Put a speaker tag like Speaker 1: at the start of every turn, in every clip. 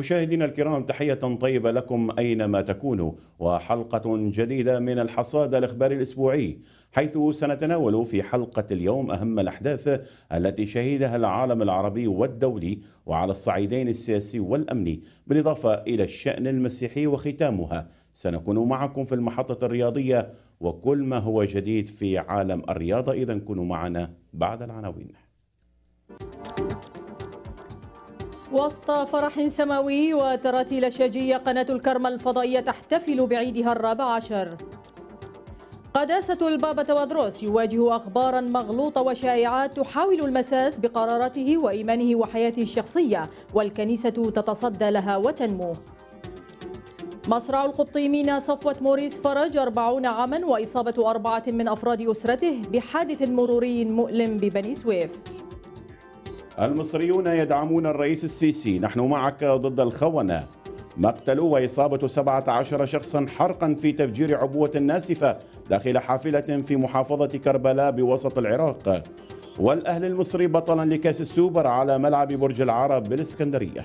Speaker 1: مشاهدينا الكرام تحية طيبة لكم أينما تكونوا وحلقة جديدة من الحصاد الإخباري الأسبوعي حيث سنتناول في حلقة اليوم أهم الأحداث التي شهدها العالم العربي والدولي وعلى الصعيدين السياسي والأمني بالإضافة إلى الشأن المسيحي وختامها سنكون معكم في المحطة الرياضية وكل ما هو جديد في عالم الرياضة إذا كونوا معنا بعد العناوين
Speaker 2: وسط فرح سماوي وتراتيل شاجية قناة الكرمة الفضائية تحتفل بعيدها الرابع عشر قداسة البابا توادروس يواجه أخبارا مغلوطة وشائعات تحاول المساس بقراراته وإيمانه وحياته الشخصية والكنيسة تتصدى لها وتنمو مصرع القبطي مينا صفوة موريس فرج 40 عاما وإصابة أربعة من أفراد أسرته بحادث مروري مؤلم ببني سويف
Speaker 1: المصريون يدعمون الرئيس السيسي نحن معك ضد الخونة مقتل وإصابة 17 شخصا حرقا في تفجير عبوة ناسفة داخل حافلة في محافظة كربلاء بوسط العراق والأهلي المصري بطلا لكأس السوبر على ملعب برج العرب بالإسكندرية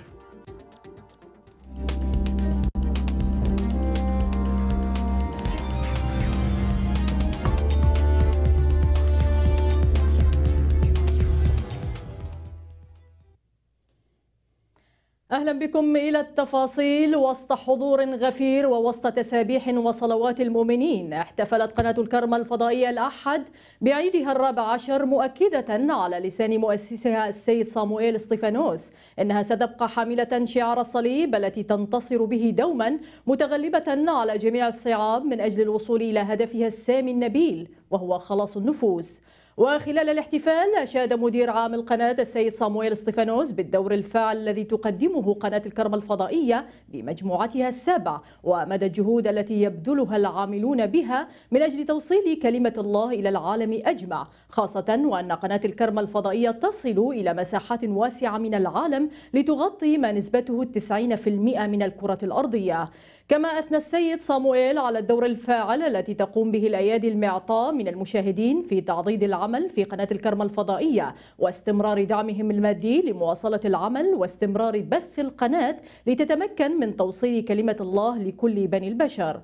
Speaker 2: أهلا بكم إلى التفاصيل وسط حضور غفير ووسط تسابيح وصلوات المؤمنين احتفلت قناة الكرمة الفضائية الأحد بعيدها الرابع عشر مؤكدة على لسان مؤسسها السيد صامويل استيفانوس إنها ستبقى حاملة شعار الصليب التي تنتصر به دوما متغلبة على جميع الصعاب من أجل الوصول إلى هدفها السامي النبيل وهو خلاص النفوس وخلال الاحتفال أشاد مدير عام القناة السيد صامويل استيفانوس بالدور الفاعل الذي تقدمه قناة الكرم الفضائية بمجموعتها السابع ومدى الجهود التي يبذلها العاملون بها من أجل توصيل كلمة الله إلى العالم أجمع خاصة وأن قناة الكرم الفضائية تصل إلى مساحات واسعة من العالم لتغطي ما نسبته 90% من الكرة الأرضية كما أثنى السيد صامويل على الدور الفاعل التي تقوم به الأيادي المعطاء من المشاهدين في تعضيد العمل في قناة الكرمة الفضائية واستمرار دعمهم المادي لمواصلة العمل واستمرار بث القناة لتتمكن من توصيل كلمة الله لكل بني البشر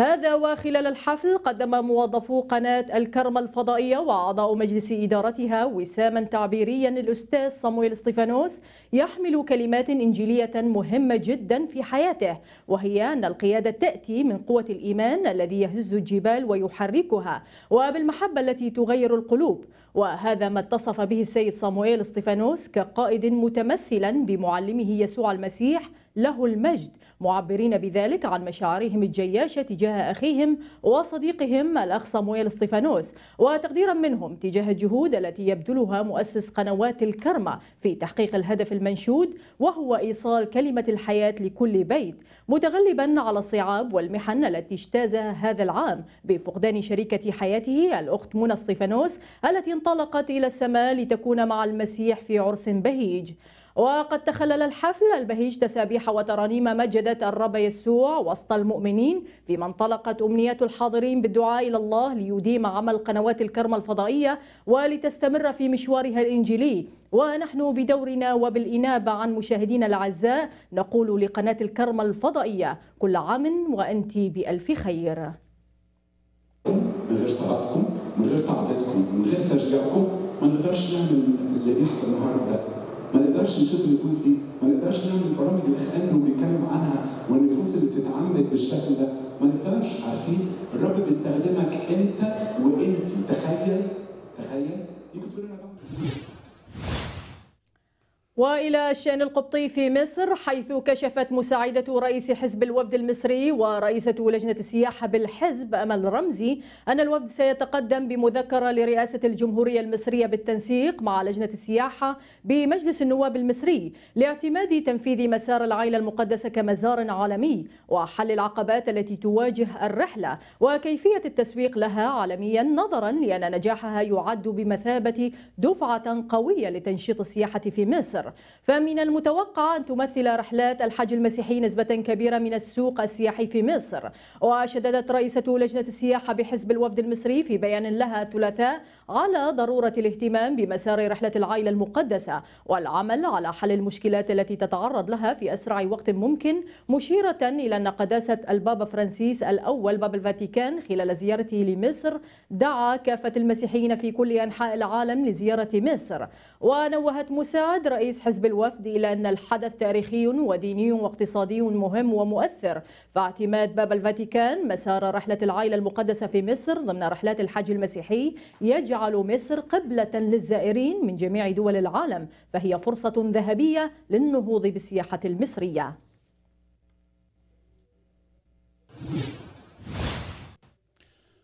Speaker 2: هذا وخلال الحفل قدم موظفو قناة الكرمة الفضائية وأعضاء مجلس إدارتها وساما تعبيريا للأستاذ صمويل استيفانوس يحمل كلمات إنجيلية مهمة جدا في حياته وهي أن القيادة تأتي من قوة الإيمان الذي يهز الجبال ويحركها وبالمحبة التي تغير القلوب وهذا ما اتصف به السيد صمويل استيفانوس كقائد متمثلا بمعلمه يسوع المسيح له المجد معبرين بذلك عن مشاعرهم الجياشة تجاه أخيهم وصديقهم الأخ صمويل استيفانوس وتقديرا منهم تجاه الجهود التي يبذلها مؤسس قنوات الكرمة في تحقيق الهدف المنشود وهو إيصال كلمة الحياة لكل بيت متغلبا على الصعاب والمحن التي اجتازها هذا العام بفقدان شريكة حياته الأخت منى استيفانوس التي انطلقت إلى السماء لتكون مع المسيح في عرس بهيج وقد تخلل الحفل البهيج تسابيح وترانيم مجدت الرب يسوع وسط المؤمنين فيما انطلقت أمنيات الحاضرين بالدعاء إلى الله ليديم عمل قنوات الكرمة الفضائية ولتستمر في مشوارها الإنجيلي ونحن بدورنا وبالإنابة عن مشاهدينا الأعزاء نقول لقناة الكرمة الفضائية كل عام وأنت بألف خير
Speaker 1: من غير صلاتكم من غير تعطيتكم من غير تشجيعكم ما نقدرش نعمل اللي بيحصل النهارده نقدرش نشوف النفوس دي ما نقدرش نعمل البرامج الاخلاقيه
Speaker 2: وإلى الشأن القبطي في مصر حيث كشفت مساعدة رئيس حزب الوفد المصري ورئيسة لجنة السياحة بالحزب أمل رمزي أن الوفد سيتقدم بمذكرة لرئاسة الجمهورية المصرية بالتنسيق مع لجنة السياحة بمجلس النواب المصري لاعتماد تنفيذ مسار العائلة المقدسة كمزار عالمي وحل العقبات التي تواجه الرحلة وكيفية التسويق لها عالميا نظرا لأن نجاحها يعد بمثابة دفعة قوية لتنشيط السياحة في مصر فمن المتوقع أن تمثل رحلات الحج المسيحي نسبة كبيرة من السوق السياحي في مصر وشددت رئيسة لجنة السياحة بحزب الوفد المصري في بيان لها الثلاثاء على ضرورة الاهتمام بمسار رحلة العائلة المقدسة والعمل على حل المشكلات التي تتعرض لها في أسرع وقت ممكن مشيرة إلى أن قداسة البابا فرانسيس الأول باب الفاتيكان خلال زيارته لمصر دعا كافة المسيحيين في كل أنحاء العالم لزيارة مصر ونوهت مساعد رئيس حزب حزب الوفد إلى أن الحدث تاريخي وديني واقتصادي مهم ومؤثر فاعتماد باب الفاتيكان مسار رحلة العائلة المقدسة في مصر ضمن رحلات الحج المسيحي يجعل مصر قبلة للزائرين من جميع دول العالم فهي فرصة ذهبية للنهوض بالسياحة المصرية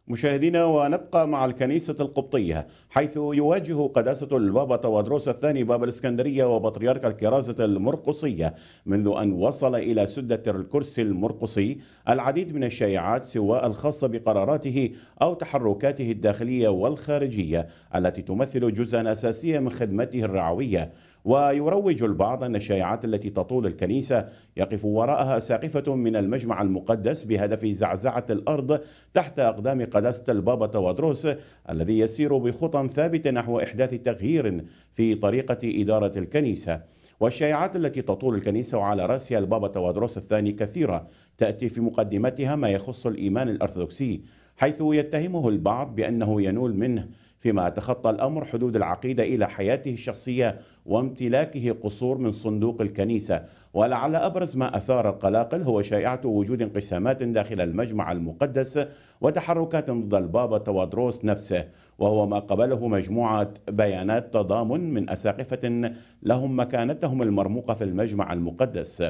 Speaker 1: مشاهدينا ونبقى مع الكنيسة القبطية حيث يواجه قداسة البابا تواضروس الثاني بابا الإسكندرية وبطريرك الكرازة المرقصية منذ أن وصل إلى سدة الكرسي المرقصي العديد من الشائعات سواء الخاصة بقراراته أو تحركاته الداخلية والخارجية التي تمثل جزءا أساسيا من خدمته الرعوية ويروج البعض أن الشائعات التي تطول الكنيسة يقف وراءها ساقفة من المجمع المقدس بهدف زعزعة الأرض تحت أقدام قداسة البابا تودروس الذي يسير بخطى ثابته نحو إحداث تغيير في طريقة إدارة الكنيسة والشائعات التي تطول الكنيسة وعلى رأسها البابا تودروس الثاني كثيرة تأتي في مقدمتها ما يخص الإيمان الأرثوذكسي حيث يتهمه البعض بأنه ينول منه فيما تخطى الأمر حدود العقيدة إلى حياته الشخصية وامتلاكه قصور من صندوق الكنيسة ولعل أبرز ما أثار القلاقل هو شائعة وجود انقسامات داخل المجمع المقدس وتحركات ضد البابا توادروس نفسه وهو ما قبله مجموعة بيانات تضامن من أساقفة لهم مكانتهم المرموقة في المجمع المقدس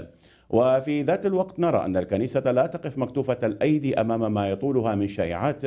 Speaker 1: وفي ذات الوقت نرى أن الكنيسة لا تقف مكتوفة الأيدي أمام ما يطولها من شائعات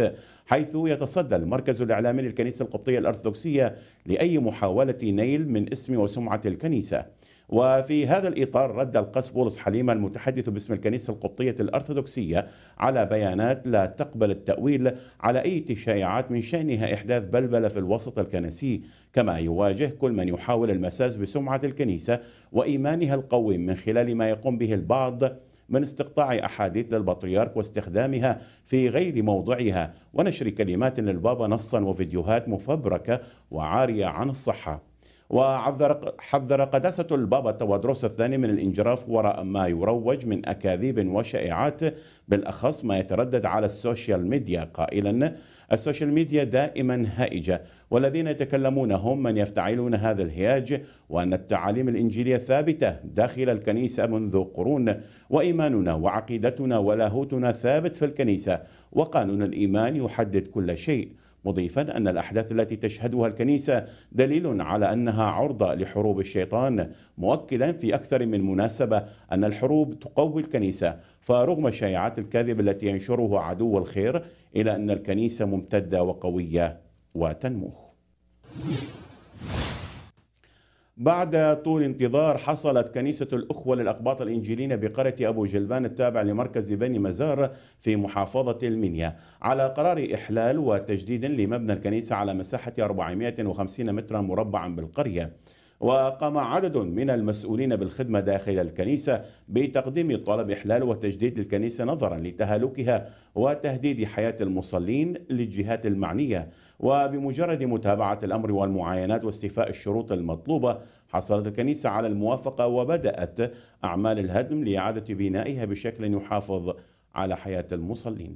Speaker 1: حيث يتصدى المركز الإعلامي للكنيسة القبطية الأرثوذكسية لأي محاولة نيل من اسم وسمعة الكنيسة وفي هذا الإطار رد القس بولس حليمة المتحدث باسم الكنيسة القبطية الأرثوذكسية على بيانات لا تقبل التأويل على أي شائعات من شأنها إحداث بلبلة في الوسط الكنسي كما يواجه كل من يحاول المساس بسمعة الكنيسة وإيمانها القوي من خلال ما يقوم به البعض من استقطاع احاديث للبطريرك واستخدامها في غير موضعها ونشر كلمات للبابا نصا وفيديوهات مفبركه وعاريه عن الصحه وعذر حذر قداسة البابا تودروس الثاني من الانجراف وراء ما يروج من أكاذيب وشائعات بالأخص ما يتردد على السوشيال ميديا قائلا السوشيال ميديا دائما هائجة والذين يتكلمون هم من يفتعلون هذا الهياج وأن التعاليم الإنجيلية ثابتة داخل الكنيسة منذ قرون وإيماننا وعقيدتنا ولاهوتنا ثابت في الكنيسة وقانون الإيمان يحدد كل شيء مضيفا أن الأحداث التي تشهدها الكنيسة دليل على أنها عرضة لحروب الشيطان مؤكدا في أكثر من مناسبة أن الحروب تقوي الكنيسة فرغم الشائعات الكاذبة التي ينشره عدو الخير إلى أن الكنيسة ممتدة وقوية وتنمو بعد طول انتظار حصلت كنيسة الأخوة للأقباط الإنجيلين بقرية أبو جلبان التابع لمركز بني مزار في محافظة المنيا على قرار إحلال وتجديد لمبنى الكنيسة على مساحة 450 مترا مربعا بالقرية وقام عدد من المسؤولين بالخدمة داخل الكنيسة بتقديم طلب إحلال وتجديد الكنيسة نظرا لتهالكها وتهديد حياة المصلين للجهات المعنية وبمجرد متابعة الأمر والمعاينات واستيفاء الشروط المطلوبة حصلت الكنيسة على الموافقة وبدأت أعمال الهدم لإعادة بنائها بشكل يحافظ على حياة المصلين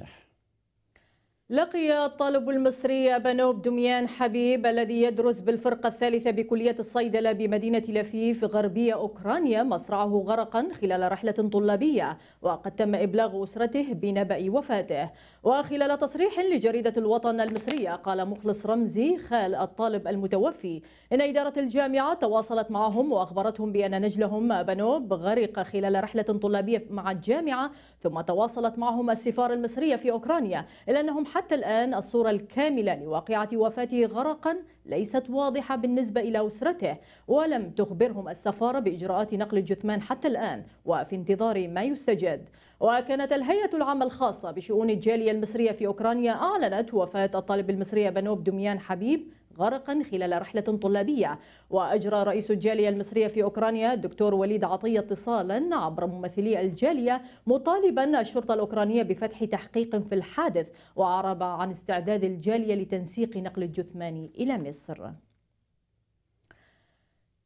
Speaker 2: لقي الطالب المصري أبانوب دميان حبيب الذي يدرس بالفرقة الثالثة بكلية الصيدلة بمدينة لفيف غربية أوكرانيا مصرعه غرقا خلال رحلة طلابية وقد تم إبلاغ أسرته بنبأ وفاته وخلال تصريح لجريدة الوطن المصرية قال مخلص رمزي خال الطالب المتوفي إن إدارة الجامعة تواصلت معهم وأخبرتهم بأن نجلهم أبانوب غرق خلال رحلة طلابية مع الجامعة ثم تواصلت معهم السفارة المصرية في أوكرانيا إلا أنهم حتى حتى الآن الصورة الكاملة لواقعة وفاته غرقا ليست واضحة بالنسبة إلى أسرته ولم تخبرهم السفارة بإجراءات نقل الجثمان حتى الآن وفي انتظار ما يستجد وكانت الهيئة العامة الخاصة بشؤون الجالية المصرية في أوكرانيا أعلنت وفاة الطالب المصري بنوب دميان حبيب غرقا خلال رحلة طلابية وأجرى رئيس الجالية المصرية في أوكرانيا الدكتور وليد عطية اتصالا عبر ممثلي الجالية مطالبا الشرطة الأوكرانية بفتح تحقيق في الحادث وأعرب عن استعداد الجالية لتنسيق نقل الجثمان إلى مصر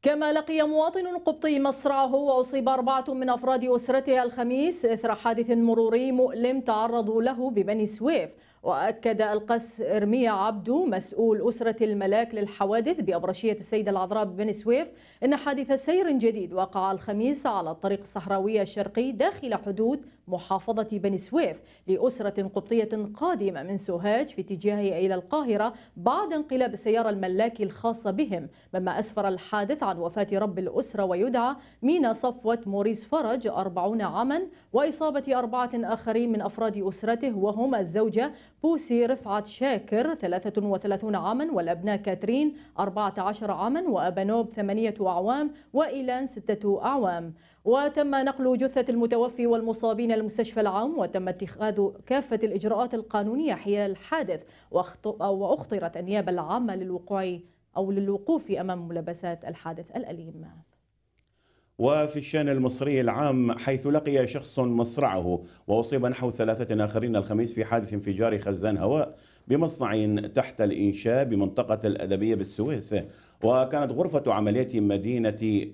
Speaker 2: كما لقي مواطن قبطي مصرعه وأصيب أربعة من أفراد أسرته الخميس إثر حادث مروري مؤلم تعرضوا له ببني سويف وأكد القس إرميا عبدو مسؤول أسرة الملاك للحوادث بأبرشية السيدة العذراء بن سويف أن حادث سير جديد وقع الخميس على الطريق الصحراوي الشرقي داخل حدود محافظة بني سويف لأسرة قبطية قادمة من سوهاج في اتجاهها إلى القاهرة بعد انقلاب السيارة الملاكي الخاصة بهم مما أسفر الحادث عن وفاة رب الأسرة ويدعى مينا صفوة موريس فرج 40 عاما وإصابة أربعة آخرين من أفراد أسرته وهم الزوجة بوسي رفعت شاكر 33 عاما والأبناء كاترين 14 عاما وأبنوب 8 أعوام وإيلان 6 أعوام وتم نقل جثة المتوفي والمصابين المستشفى العام وتم اتخاذ كافة الإجراءات القانونية حيال الحادث وأخطرت النيابة العامة للوقوع أو للوقوف أمام ملابسات الحادث الأليم
Speaker 1: وفي الشان المصري العام حيث لقي شخص مصرعه وأصيب نحو ثلاثة آخرين الخميس في حادث انفجار خزان هواء بمصنع تحت الإنشاء بمنطقة الأدبية بالسويس وكانت غرفة عمليات مدينة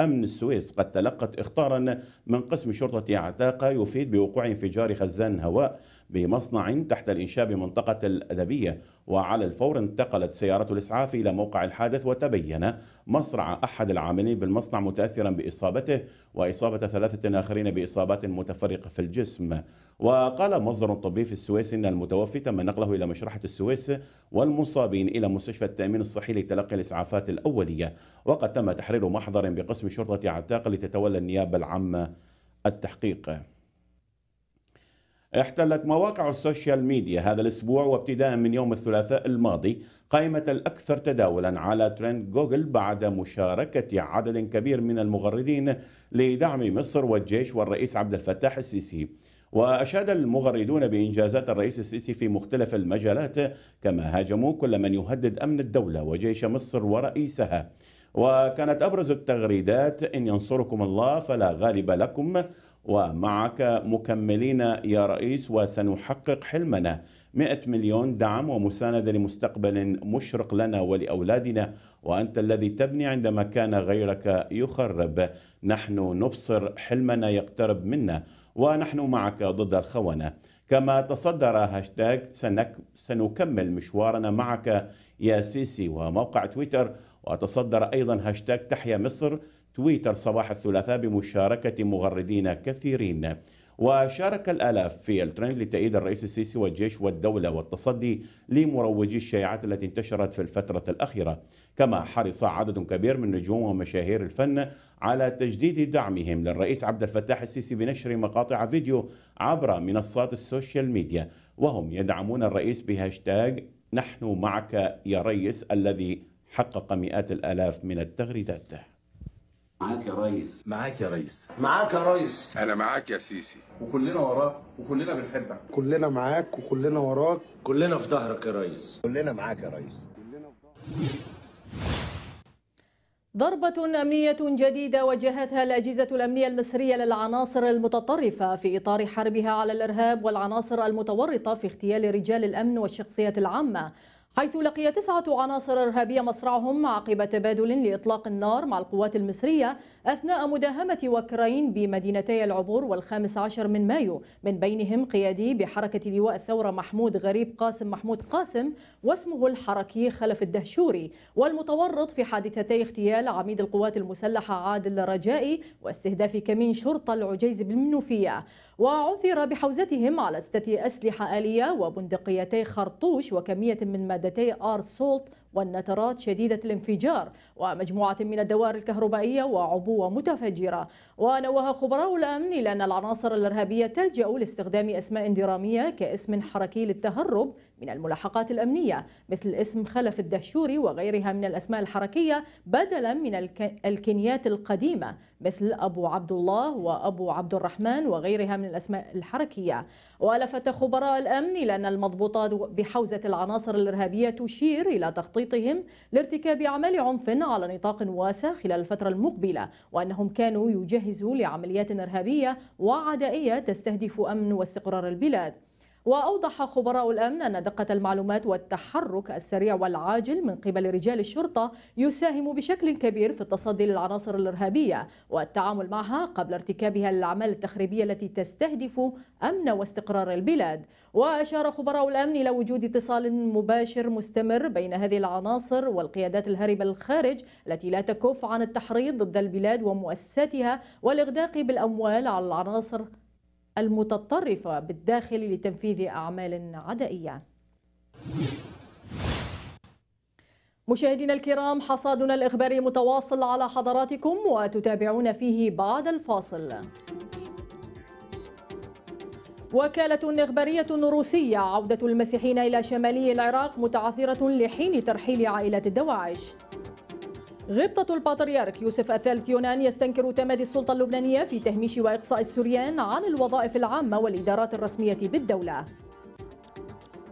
Speaker 1: أمن السويس قد تلقت اخطارا من قسم شرطة عتاقة يفيد بوقوع انفجار خزان هواء بمصنع تحت الإنشاء بمنطقة الأدبية وعلى الفور انتقلت سيارة الإسعاف إلى موقع الحادث وتبين مصرع أحد العاملين بالمصنع متأثرا بإصابته وإصابة ثلاثة آخرين بإصابات متفرقة في الجسم وقال مصدر طبي في السويس أن المتوفي تم نقله إلى مشرحة السويس والمصابين إلى مستشفى التأمين الصحي لتلقي الإسعافات الأولية وقد تم تحرير محضر بقسم شرطة عتاق لتتولى النيابة العامة التحقيق احتلت مواقع السوشيال ميديا هذا الأسبوع وابتداء من يوم الثلاثاء الماضي قائمة الأكثر تداولا على ترند جوجل بعد مشاركة عدد كبير من المغردين لدعم مصر والجيش والرئيس عبد الفتاح السيسي وأشاد المغردون بإنجازات الرئيس السيسي في مختلف المجالات كما هاجموا كل من يهدد أمن الدولة وجيش مصر ورئيسها وكانت أبرز التغريدات إن ينصركم الله فلا غالب لكم ومعك مكملين يا رئيس وسنحقق حلمنا 100 مليون دعم ومساندة لمستقبل مشرق لنا ولأولادنا وأنت الذي تبني عندما كان غيرك يخرب نحن نبصر حلمنا يقترب منا ونحن معك ضد الخونة كما تصدر هاشتاج سنك سنكمل مشوارنا معك يا سيسي وموقع تويتر وتصدر أيضا هاشتاج تحيا مصر تويتر صباح الثلاثاء بمشاركة مغردين كثيرين وشارك الآلاف في الترند لتأييد الرئيس السيسي والجيش والدولة والتصدي لمروجي الشائعات التي انتشرت في الفترة الأخيرة كما حرص عدد كبير من نجوم ومشاهير الفن على تجديد دعمهم للرئيس عبد الفتاح السيسي بنشر مقاطع فيديو عبر منصات السوشيال ميديا وهم يدعمون الرئيس بهاشتاج نحن معك يا ريس الذي حقق مئات الآلاف من التغريدات معاك يا ريس معاك يا ريس معاك يا ريس انا معاك يا سيسي وكلنا وراك وكلنا بنحبك كلنا معاك وكلنا وراك كلنا في ظهرك يا ريس كلنا معاك يا ريس
Speaker 2: ضربة أمنية جديدة وجهتها الأجهزة الأمنية المصرية للعناصر المتطرفة في إطار حربها على الإرهاب والعناصر المتورطة في اغتيال رجال الأمن والشخصيات العامة حيث لقي تسعة عناصر إرهابية مصرعهم عقب تبادل لإطلاق النار مع القوات المصرية أثناء مداهمة وكرين بمدينتي العبور والخامس عشر من مايو من بينهم قيادي بحركة لواء الثورة محمود غريب قاسم محمود قاسم واسمه الحركي خلف الدهشوري والمتورط في حادثتي اغتيال عميد القوات المسلحة عادل رجائي واستهداف كمين شرطة العجيز بالمنوفية وعثر بحوزتهم على ستة أسلحة آلية وبندقيتي خرطوش وكمية من مادتي آر سولت والنترات شديدة الانفجار ومجموعة من الدوائر الكهربائية وعبوة متفجرة ونوه خبراء الأمن إلى أن العناصر الإرهابية تلجأ لاستخدام أسماء درامية كاسم حركي للتهرب من الملاحقات الأمنية مثل اسم خلف الدهشوري وغيرها من الأسماء الحركية بدلا من الكنيات القديمة مثل أبو عبد الله وأبو عبد الرحمن وغيرها من الأسماء الحركية ولفت خبراء الأمن إلى أن المضبوطات بحوزة العناصر الإرهابية تشير إلى تخطيطهم لارتكاب أعمال عنف على نطاق واسع خلال الفترة المقبلة وأنهم كانوا يجهزون يجهز لعمليات إرهابية وعدائية تستهدف أمن واستقرار البلاد وأوضح خبراء الأمن أن دقة المعلومات والتحرك السريع والعاجل من قبل رجال الشرطة يساهم بشكل كبير في التصدي للعناصر الإرهابية والتعامل معها قبل ارتكابها للأعمال التخريبية التي تستهدف أمن واستقرار البلاد وأشار خبراء الأمن إلى وجود اتصال مباشر مستمر بين هذه العناصر والقيادات الهاربة للخارج التي لا تكف عن التحريض ضد البلاد ومؤسساتها والإغداق بالأموال على العناصر المتطرفة بالداخل لتنفيذ أعمال عدائية مشاهدينا الكرام حصادنا الإخباري متواصل على حضراتكم وتتابعون فيه بعد الفاصل وكالة إخبارية روسية عودة المسيحين إلى شمالي العراق متعثرة لحين ترحيل عائلة الدواعش غبطة البطريرك يوسف الثالث يونان يستنكر تمادي السلطة اللبنانية في تهميش وإقصاء السوريان عن الوظائف العامة والإدارات الرسمية بالدولة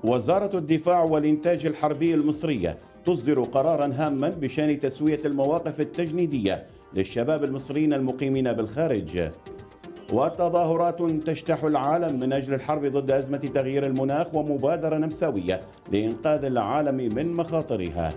Speaker 1: وزارة الدفاع والإنتاج الحربي المصرية تصدر قرارا هاما بشان تسوية المواقف التجنيدية للشباب المصريين المقيمين بالخارج وتظاهرات تجتاح العالم من أجل الحرب ضد أزمة تغيير المناخ ومبادرة نمساوية لإنقاذ العالم من مخاطرها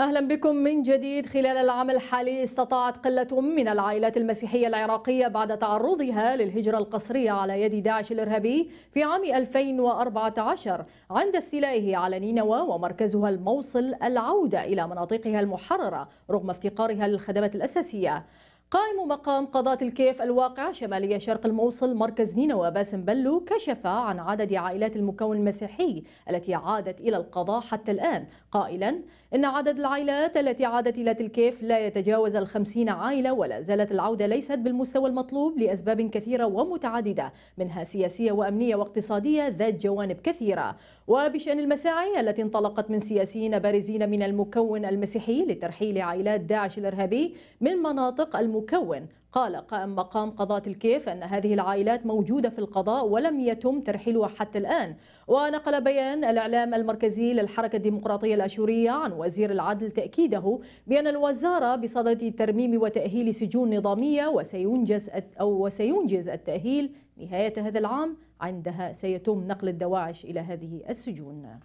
Speaker 2: أهلا بكم من جديد خلال العام الحالي استطاعت قلة من العائلات المسيحية العراقية بعد تعرضها للهجرة القسرية على يد داعش الإرهابي في عام 2014 عند استيلائه على نينوى ومركزها الموصل العودة إلى مناطقها المحررة رغم افتقارها للخدمات الأساسية قائم مقام قضاة الكيف الواقع شمالية شرق الموصل مركز نينوى باسم بلو كشف عن عدد عائلات المكون المسيحي التي عادت إلى القضاء حتى الآن قائلا إن عدد العائلات التي عادت إلى تلكيف لا يتجاوز الخمسين عائلة ولا زالت العودة ليست بالمستوى المطلوب لأسباب كثيرة ومتعددة منها سياسية وأمنية واقتصادية ذات جوانب كثيرة وبشأن المساعي التي انطلقت من سياسيين بارزين من المكون المسيحي لترحيل عائلات داعش الإرهابي من مناطق الم مكون قال قائم مقام قضاة الكيف أن هذه العائلات موجودة في القضاء ولم يتم ترحيلها حتى الآن ونقل بيان الإعلام المركزي للحركة الديمقراطية الأشورية عن وزير العدل تأكيده بأن الوزارة بصدد ترميم وتأهيل سجون نظامية وسينجز أو وسينجز التأهيل نهاية هذا العام عندها سيتم نقل الدواعش إلى هذه السجون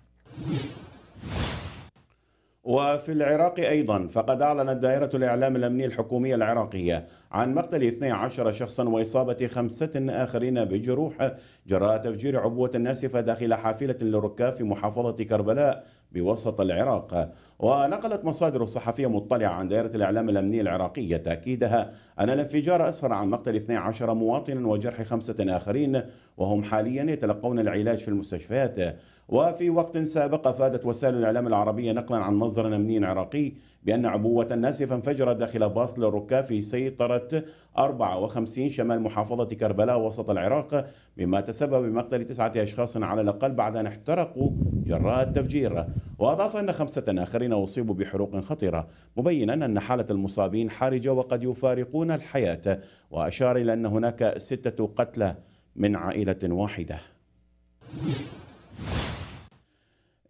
Speaker 1: وفي العراق أيضا فقد أعلنت دائرة الإعلام الأمني الحكومية العراقية عن مقتل 12 شخصا وإصابة خمسة آخرين بجروح جراء تفجير عبوة ناسفة داخل حافلة للركاب في محافظة كربلاء بوسط العراق ونقلت مصادر صحفية مطلعة عن دائرة الإعلام الأمني العراقية تأكيدها أن الانفجار أسفر عن مقتل 12 مواطنا وجرح خمسة آخرين وهم حاليا يتلقون العلاج في المستشفيات وفي وقت سابق أفادت وسائل الإعلام العربية نقلا عن مصدر أمني عراقي بأن عبوة ناسفة انفجرت داخل باص للركاب في سيطرة 54 شمال محافظة كربلاء وسط العراق مما تسبب بمقتل تسعة أشخاص على الأقل بعد أن احترقوا جراء التفجير وأضاف أن خمسة آخرين الذين أصيبوا بحروق خطيرة مبينا أن حالة المصابين حرجة وقد يفارقون الحياة وأشار إلى أن هناك ستة قتلى من عائلة واحدة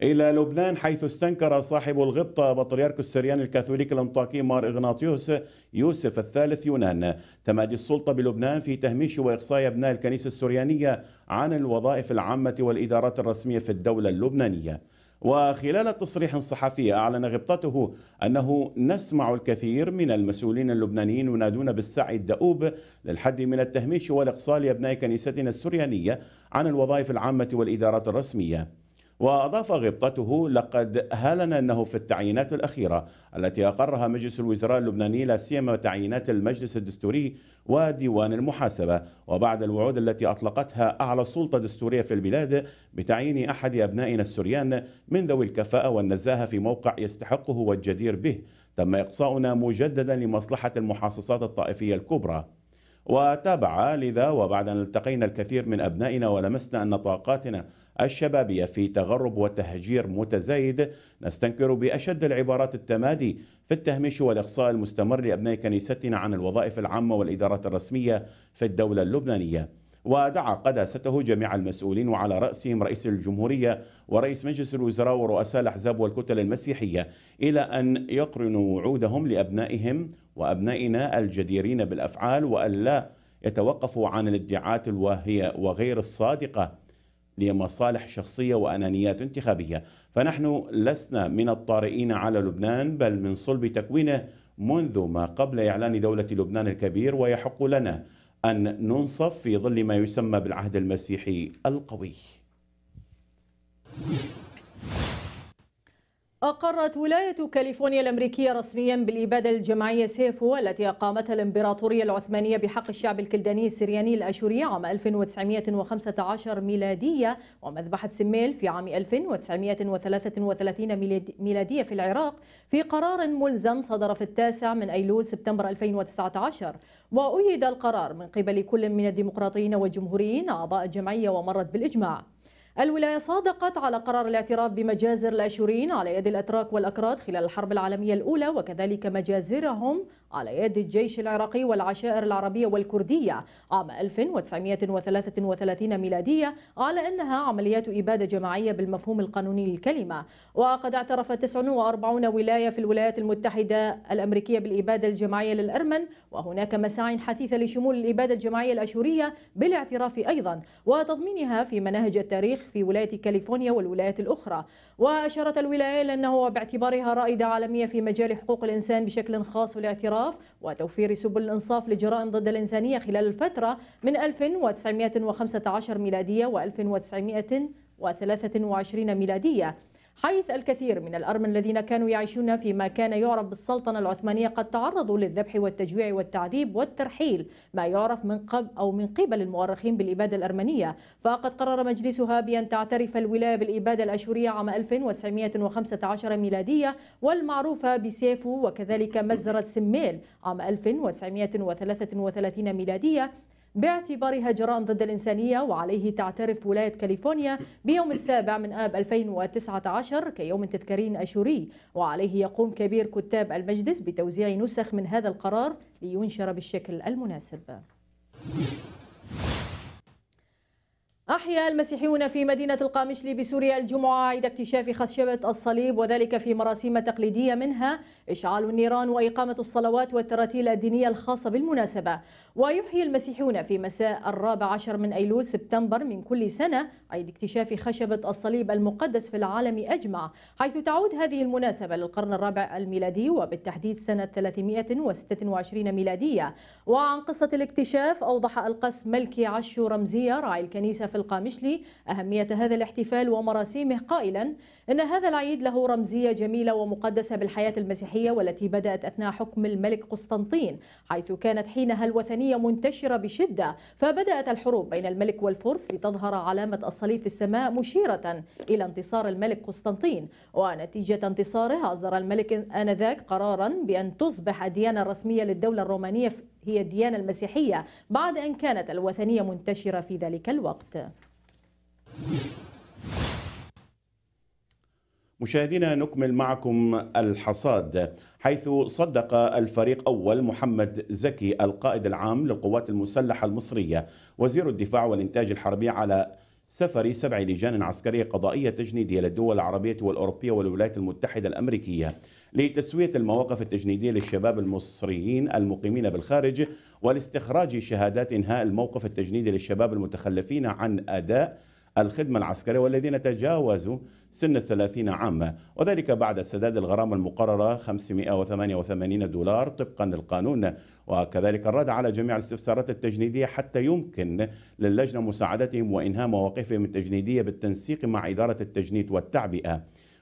Speaker 1: إلى لبنان حيث استنكر صاحب الغبطة بطريرك السريان الكاثوليك الأنطاكي مار إغناطيوس يوسف الثالث يونان تمادي السلطة بلبنان في تهميش وإقصاء أبناء الكنيسة السريانية عن الوظائف العامة والإدارات الرسمية في الدولة اللبنانية وخلال تصريح صحفي أعلن غبطته أنه نسمع الكثير من المسؤولين اللبنانيين ينادون بالسعي الدؤوب للحد من التهميش والإقصاء لأبناء كنيستنا السريانية عن الوظائف العامة والإدارات الرسمية وأضاف غبطته لقد هالنا أنه في التعيينات الأخيرة التي أقرها مجلس الوزراء اللبناني لا سيما تعيينات المجلس الدستوري وديوان المحاسبة وبعد الوعود التي أطلقتها أعلى السلطة الدستورية في البلاد بتعيين أحد أبنائنا السريان من ذوي الكفاءة والنزاهة في موقع يستحقه والجدير به تم إقصاؤنا مجددا لمصلحة المحاصصات الطائفية الكبرى وتابع لذا وبعد أن التقينا الكثير من أبنائنا ولمسنا أن طاقاتنا الشبابية في تغرب وتهجير متزايد نستنكر بأشد العبارات التمادي في التهميش والإقصاء المستمر لأبناء كنيستنا عن الوظائف العامة والإدارات الرسمية في الدولة اللبنانية ودعا قداسته جميع المسؤولين وعلى رأسهم رئيس الجمهورية ورئيس مجلس الوزراء ورؤساء الأحزاب والكتل المسيحية إلى أن يقرنوا وعودهم لأبنائهم وأبنائنا الجديرين بالأفعال وأن لا يتوقفوا عن الادعاءات الواهية وغير الصادقة لمصالح شخصية وأنانيات انتخابية فنحن لسنا من الطارئين على لبنان بل من صلب تكوينه منذ ما قبل إعلان دولة لبنان الكبير ويحق لنا أن ننصف في ظل ما يسمى بالعهد المسيحي القوي
Speaker 2: أقرت ولاية كاليفورنيا الأمريكية رسميا بالإبادة الجماعية سيفو التي أقامتها الإمبراطورية العثمانية بحق الشعب الكلداني السرياني الأشوري عام 1915 ميلادية ومذبحة سميل في عام 1933 ميلادية في العراق في قرار ملزم صدر في التاسع من أيلول سبتمبر 2019 وأيد القرار من قبل كل من الديمقراطيين والجمهوريين أعضاء الجمعية ومرت بالإجماع الولاية صادقت على قرار الاعتراف بمجازر الأشوريين على يد الأتراك والأكراد خلال الحرب العالمية الأولى وكذلك مجازرهم على يد الجيش العراقي والعشائر العربية والكردية عام 1933 ميلادية على أنها عمليات إبادة جماعية بالمفهوم القانوني للكلمة وقد اعترف 49 ولاية في الولايات المتحدة الأمريكية بالإبادة الجماعية للأرمن وهناك مساع حثيثة لشمول الإبادة الجماعية الأشورية بالاعتراف أيضا وتضمينها في مناهج التاريخ في ولاية كاليفورنيا والولايات الأخرى وأشارت الولاية إلى أنه باعتبارها رائدة عالمية في مجال حقوق الإنسان بشكل خاص والاعتراف وتوفير سبل الإنصاف لجرائم ضد الإنسانية خلال الفترة من 1915 ميلادية و 1923 ميلادية حيث الكثير من الأرمن الذين كانوا يعيشون في ما كان يعرف بالسلطنة العثمانية قد تعرضوا للذبح والتجويع والتعذيب والترحيل ما يعرف من قبل أو من قبل المؤرخين بالإبادة الأرمنية فقد قرر مجلسها بأن تعترف الولاية بالإبادة الأشورية عام 1915 ميلادية والمعروفة بسيفو وكذلك مزرة سميل عام 1933 ميلادية باعتبارها جرائم ضد الإنسانية وعليه تعترف ولاية كاليفورنيا بيوم السابع من آب 2019 كيوم تذكاري أشوري وعليه يقوم كبير كتاب المجلس بتوزيع نسخ من هذا القرار لينشر بالشكل المناسب أحيا المسيحيون في مدينة القامشلي بسوريا الجمعة عيد اكتشاف خشبة الصليب وذلك في مراسيم تقليدية منها إشعال النيران وإقامة الصلوات والتراتيل الدينية الخاصة بالمناسبة ويحيي المسيحيون في مساء الرابع عشر من أيلول سبتمبر من كل سنة عيد اكتشاف خشبة الصليب المقدس في العالم أجمع حيث تعود هذه المناسبة للقرن الرابع الميلادي وبالتحديد سنة 326 ميلادية وعن قصة الاكتشاف أوضح القس ملكي عشو رمزية راعي الكنيسة في القامشلي أهمية هذا الاحتفال ومراسيمه قائلا إن هذا العيد له رمزية جميلة ومقدسة بالحياة المسيحية والتي بدأت أثناء حكم الملك قسطنطين حيث كانت حينها الوثنية منتشرة بشدة فبدأت الحروب بين الملك والفرس لتظهر علامة الصليب في السماء مشيرة إلى انتصار الملك قسطنطين ونتيجة انتصاره أصدر الملك آنذاك قرارا بأن تصبح الديانة الرسمية للدولة الرومانية هي الديانة المسيحية بعد أن كانت الوثنية منتشرة في ذلك الوقت
Speaker 1: مشاهدينا نكمل معكم الحصاد حيث صدق الفريق أول محمد زكي القائد العام للقوات المسلحة المصرية وزير الدفاع والإنتاج الحربي على سفر سبع لجان عسكرية قضائية تجنيدية للدول العربية والأوروبية والولايات المتحدة الأمريكية لتسوية المواقف التجنيدية للشباب المصريين المقيمين بالخارج والاستخراج شهادات إنهاء الموقف التجنيدي للشباب المتخلفين عن أداء الخدمة العسكرية والذين تجاوزوا سن الثلاثين عاما وذلك بعد سداد الغرامة المقررة 588 دولار طبقا للقانون وكذلك الرد على جميع الاستفسارات التجنيدية حتى يمكن للجنة مساعدتهم وإنهاء مواقفهم التجنيدية بالتنسيق مع إدارة التجنيد والتعبئة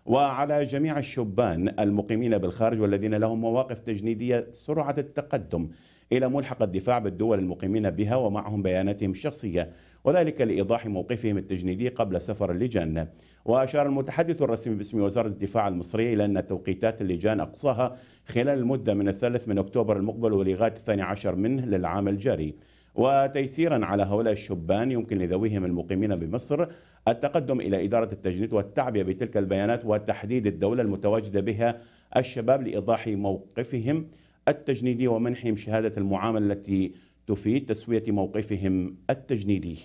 Speaker 1: وعلى جميع الشبان المقيمين بالخارج والذين لهم مواقف تجنيدية سرعة التقدم إلى ملحق الدفاع بالدول المقيمين بها ومعهم بياناتهم الشخصية وذلك لإيضاح موقفهم التجنيدي قبل سفر اللجان وأشار المتحدث الرسمي باسم وزارة الدفاع المصرية إلى أن توقيتات اللجان أقصاها خلال المدة من الثالث من أكتوبر المقبل ولغاية الثاني عشر منه للعام الجاري وتيسيرا على هؤلاء الشبان يمكن لذويهم المقيمين بمصر التقدم إلى إدارة التجنيد والتعبئة بتلك البيانات وتحديد الدولة المتواجدة بها الشباب لإيضاح موقفهم التجنيدي ومنحهم شهادة المعاملة التي تفيد تسوية موقفهم التجنيدي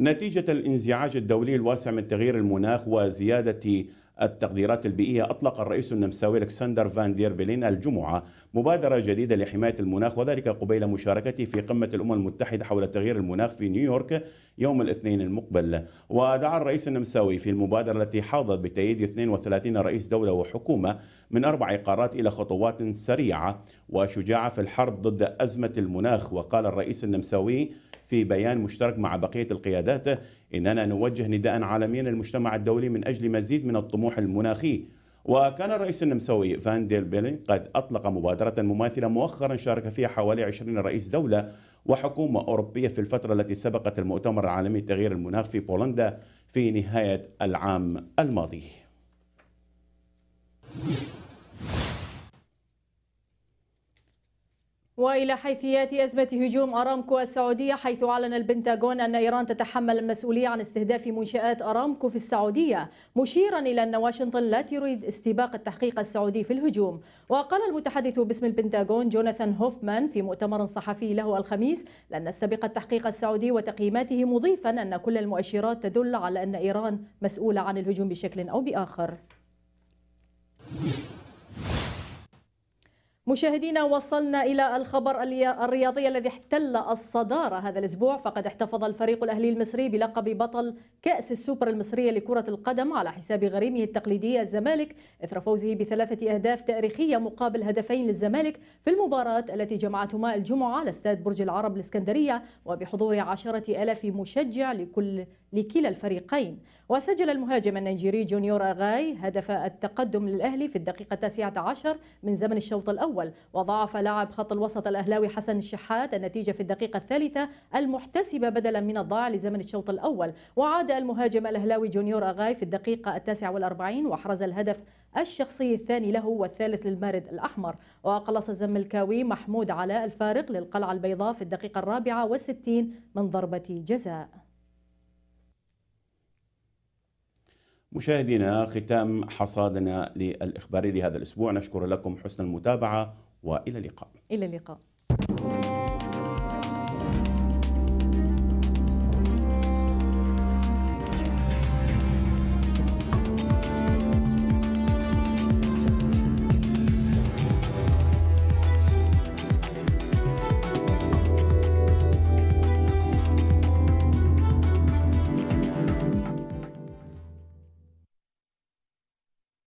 Speaker 1: نتيجة الانزعاج الدولي الواسع من تغيير المناخ وزيادة التقديرات البيئية أطلق الرئيس النمساوي ألكسندر فان دير بيلين الجمعة مبادرة جديدة لحماية المناخ وذلك قبيل مشاركته في قمة الأمم المتحدة حول تغيير المناخ في نيويورك يوم الاثنين المقبل ودعا الرئيس النمساوي في المبادرة التي حاضت بتأييد 32 رئيس دولة وحكومة من أربع قارات إلى خطوات سريعة وشجاعة في الحرب ضد أزمة المناخ وقال الرئيس النمساوي في بيان مشترك مع بقية القيادات إننا نوجه نداء عالميا للمجتمع الدولي من أجل مزيد من الطموح المناخي وكان الرئيس النمساوي فان ديل بيلين قد أطلق مبادرة مماثلة مؤخرا شارك فيها حوالي 20 رئيس دولة وحكومة أوروبية في الفترة التي سبقت المؤتمر العالمي لتغيير المناخ في بولندا في نهاية العام الماضي.
Speaker 2: وإلى حيثيات أزمة هجوم أرامكو السعودية حيث أعلن البنتاغون أن إيران تتحمل المسؤولية عن استهداف منشآت أرامكو في السعودية مشيرا إلى أن واشنطن لا تريد استباق التحقيق السعودي في الهجوم وقال المتحدث باسم البنتاغون جوناثان هوفمان في مؤتمر صحفي له الخميس لن نستبق التحقيق السعودي وتقييماته مضيفا أن كل المؤشرات تدل على أن إيران مسؤولة عن الهجوم بشكل أو بآخر مشاهدينا وصلنا إلى الخبر الرياضي الذي احتل الصدارة هذا الأسبوع فقد احتفظ الفريق الأهلي المصري بلقب بطل كأس السوبر المصرية لكرة القدم على حساب غريمه التقليدي الزمالك إثر فوزه بثلاثة أهداف تاريخية مقابل هدفين للزمالك في المباراة التي جمعتهما الجمعة على استاد برج العرب الإسكندرية وبحضور عشرة ألاف مشجع لكل لكلا الفريقين وسجل المهاجم النيجيري جونيور أغاي هدف التقدم للأهلي في الدقيقة التاسعة عشر من زمن الشوط الأول وضاعف لاعب خط الوسط الأهلاوي حسن الشحات النتيجة في الدقيقة الثالثة المحتسبة بدلا من الضاع لزمن الشوط الأول وعاد المهاجم الأهلاوي جونيور أغاي في الدقيقة التاسعة والأربعين وأحرز الهدف الشخصي الثاني له والثالث للمارد الأحمر وقلص الزملكاوي محمود علاء الفارق للقلعة البيضاء في الدقيقة الرابعة والستين من ضربة جزاء
Speaker 1: مشاهدينا ختام حصادنا للإخبار لهذا الأسبوع نشكر لكم حسن المتابعة وإلى اللقاء
Speaker 2: إلى اللقاء